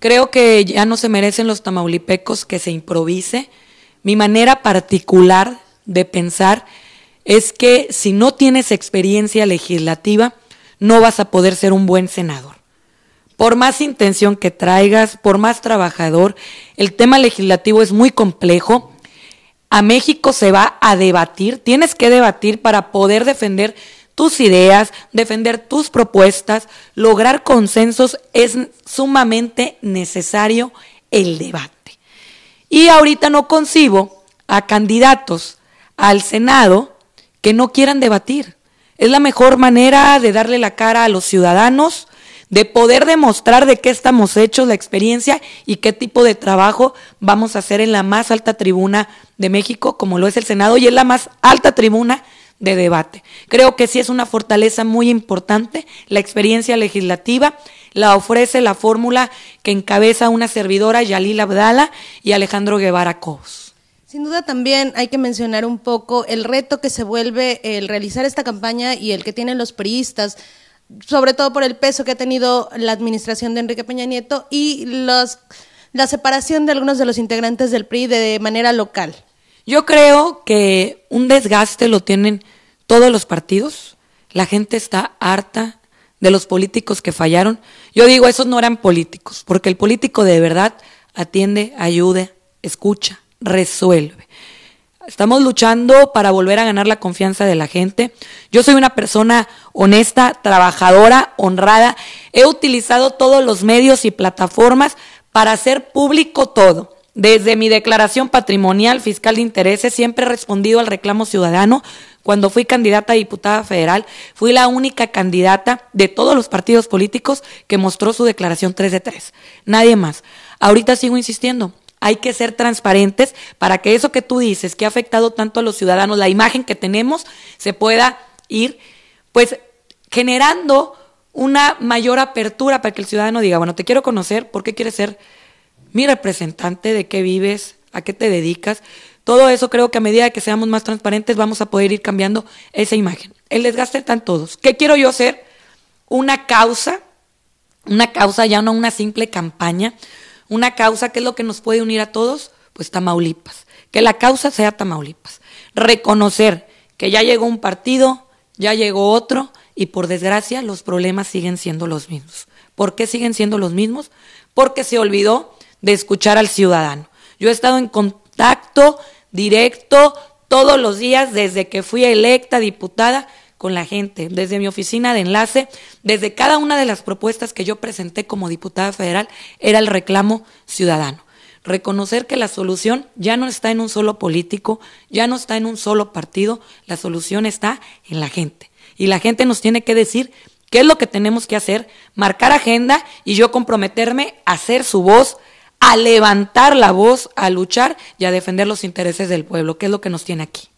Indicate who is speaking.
Speaker 1: Creo que ya no se merecen los tamaulipecos que se improvise. Mi manera particular de pensar es que si no tienes experiencia legislativa, no vas a poder ser un buen senador. Por más intención que traigas, por más trabajador, el tema legislativo es muy complejo. A México se va a debatir, tienes que debatir para poder defender tus ideas, defender tus propuestas, lograr consensos, es sumamente necesario el debate. Y ahorita no concibo a candidatos al Senado que no quieran debatir. Es la mejor manera de darle la cara a los ciudadanos, de poder demostrar de qué estamos hechos, la experiencia y qué tipo de trabajo vamos a hacer en la más alta tribuna de México, como lo es el Senado, y es la más alta tribuna de debate. Creo que sí es una fortaleza muy importante. La experiencia legislativa la ofrece la fórmula que encabeza una servidora Yalil Abdala y Alejandro Guevara Cos.
Speaker 2: Sin duda también hay que mencionar un poco el reto que se vuelve el realizar esta campaña y el que tienen los priistas sobre todo por el peso que ha tenido la administración de Enrique Peña Nieto y la separación de algunos de los integrantes del PRI de manera local.
Speaker 1: Yo creo que un desgaste lo tienen todos los partidos. La gente está harta de los políticos que fallaron. Yo digo, esos no eran políticos, porque el político de verdad atiende, ayuda, escucha, resuelve. Estamos luchando para volver a ganar la confianza de la gente. Yo soy una persona honesta, trabajadora, honrada. He utilizado todos los medios y plataformas para hacer público todo. Desde mi declaración patrimonial fiscal de intereses siempre he respondido al reclamo ciudadano. Cuando fui candidata a diputada federal, fui la única candidata de todos los partidos políticos que mostró su declaración 3 de 3. Nadie más. Ahorita sigo insistiendo. Hay que ser transparentes para que eso que tú dices, que ha afectado tanto a los ciudadanos, la imagen que tenemos, se pueda ir, pues, generando una mayor apertura para que el ciudadano diga, bueno, te quiero conocer, ¿por qué quieres ser mi representante, de qué vives, a qué te dedicas. Todo eso creo que a medida que seamos más transparentes vamos a poder ir cambiando esa imagen. El desgaste en todos. ¿Qué quiero yo hacer? Una causa, una causa ya no una simple campaña, una causa que es lo que nos puede unir a todos, pues Tamaulipas. Que la causa sea Tamaulipas. Reconocer que ya llegó un partido, ya llegó otro y por desgracia los problemas siguen siendo los mismos. ¿Por qué siguen siendo los mismos? Porque se olvidó de escuchar al ciudadano. Yo he estado en contacto directo todos los días desde que fui electa diputada con la gente, desde mi oficina de enlace, desde cada una de las propuestas que yo presenté como diputada federal, era el reclamo ciudadano. Reconocer que la solución ya no está en un solo político, ya no está en un solo partido, la solución está en la gente. Y la gente nos tiene que decir qué es lo que tenemos que hacer, marcar agenda y yo comprometerme a ser su voz, a levantar la voz, a luchar y a defender los intereses del pueblo, que es lo que nos tiene aquí.